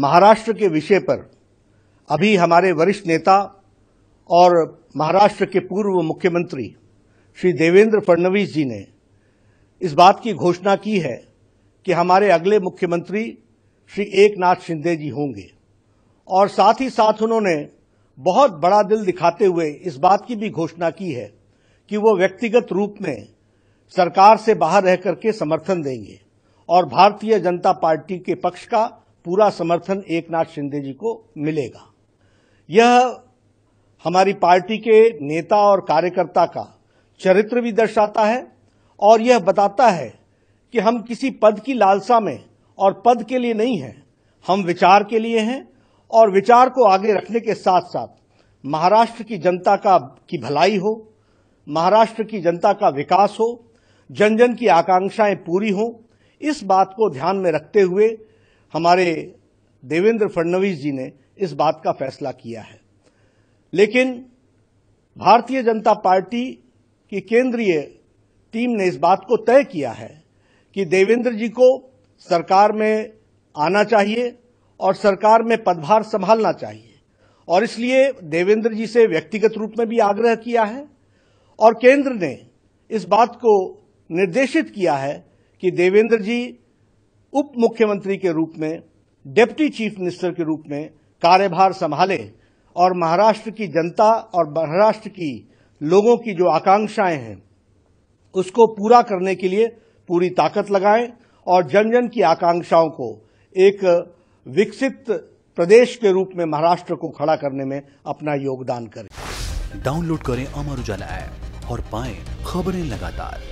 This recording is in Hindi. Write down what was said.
महाराष्ट्र के विषय पर अभी हमारे वरिष्ठ नेता और महाराष्ट्र के पूर्व मुख्यमंत्री श्री देवेंद्र फडणवीस जी ने इस बात की घोषणा की है कि हमारे अगले मुख्यमंत्री श्री एकनाथ शिंदे जी होंगे और साथ ही साथ उन्होंने बहुत बड़ा दिल दिखाते हुए इस बात की भी घोषणा की है कि वो व्यक्तिगत रूप में सरकार से बाहर रह करके समर्थन देंगे और भारतीय जनता पार्टी के पक्ष का पूरा समर्थन एकनाथ शिंदे जी को मिलेगा यह हमारी पार्टी के नेता और कार्यकर्ता का चरित्र भी दर्शाता है और यह बताता है कि हम किसी पद की लालसा में और पद के लिए नहीं हैं हम विचार के लिए हैं और विचार को आगे रखने के साथ साथ महाराष्ट्र की जनता का की भलाई हो महाराष्ट्र की जनता का विकास हो जन जन की आकांक्षाएं पूरी हों इस बात को ध्यान में रखते हुए हमारे देवेंद्र फडणवीस जी ने इस बात का फैसला किया है लेकिन भारतीय जनता पार्टी की केंद्रीय टीम ने इस बात को तय किया है कि देवेंद्र जी को सरकार में आना चाहिए और सरकार में पदभार संभालना चाहिए और इसलिए देवेंद्र जी से व्यक्तिगत रूप में भी आग्रह किया है और केंद्र ने इस बात को निर्देशित किया है कि देवेंद्र जी उप मुख्यमंत्री के रूप में डेप्टी चीफ मिनिस्टर के रूप में कार्यभार संभाले और महाराष्ट्र की जनता और महाराष्ट्र की लोगों की जो आकांक्षाएं हैं उसको पूरा करने के लिए पूरी ताकत लगाएं और जन जन की आकांक्षाओं को एक विकसित प्रदेश के रूप में महाराष्ट्र को खड़ा करने में अपना योगदान करें डाउनलोड करें अमर उजाला ऐप और पाएं खबरें लगातार